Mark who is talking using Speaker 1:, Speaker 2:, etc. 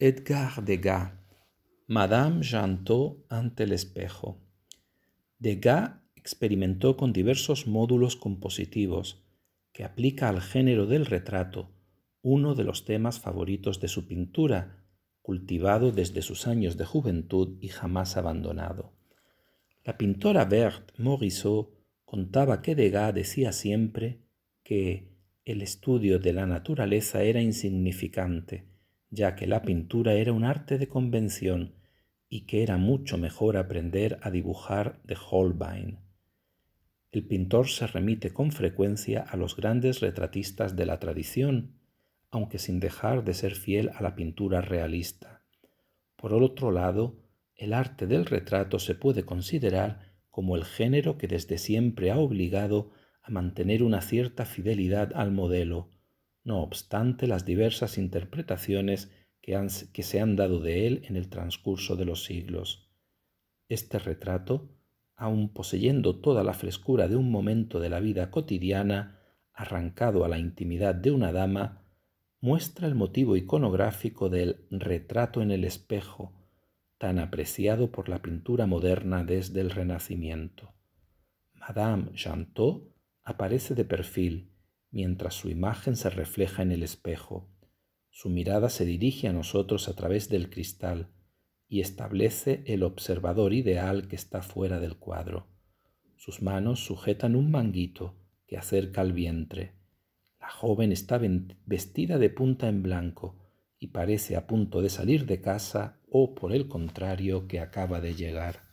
Speaker 1: Edgar Degas. Madame Janteau ante el espejo. Degas experimentó con diversos módulos compositivos que aplica al género del retrato, uno de los temas favoritos de su pintura, cultivado desde sus años de juventud y jamás abandonado. La pintora Berthe Morisot contaba que Degas decía siempre que el estudio de la naturaleza era insignificante ya que la pintura era un arte de convención y que era mucho mejor aprender a dibujar de Holbein. El pintor se remite con frecuencia a los grandes retratistas de la tradición, aunque sin dejar de ser fiel a la pintura realista. Por otro lado, el arte del retrato se puede considerar como el género que desde siempre ha obligado a mantener una cierta fidelidad al modelo, no obstante las diversas interpretaciones que, se han dado de él en el transcurso de los siglos. Este retrato, aun poseyendo toda la frescura de un momento de la vida cotidiana, arrancado a la intimidad de una dama, muestra el motivo iconográfico del retrato en el espejo, tan apreciado por la pintura moderna desde el Renacimiento. Madame Chantot aparece de perfil mientras su imagen se refleja en el espejo. Su mirada se dirige a nosotros a través del cristal y establece el observador ideal que está fuera del cuadro. Sus manos sujetan un manguito que acerca al vientre. La joven está vestida de punta en blanco y parece a punto de salir de casa o, por el contrario, que acaba de llegar.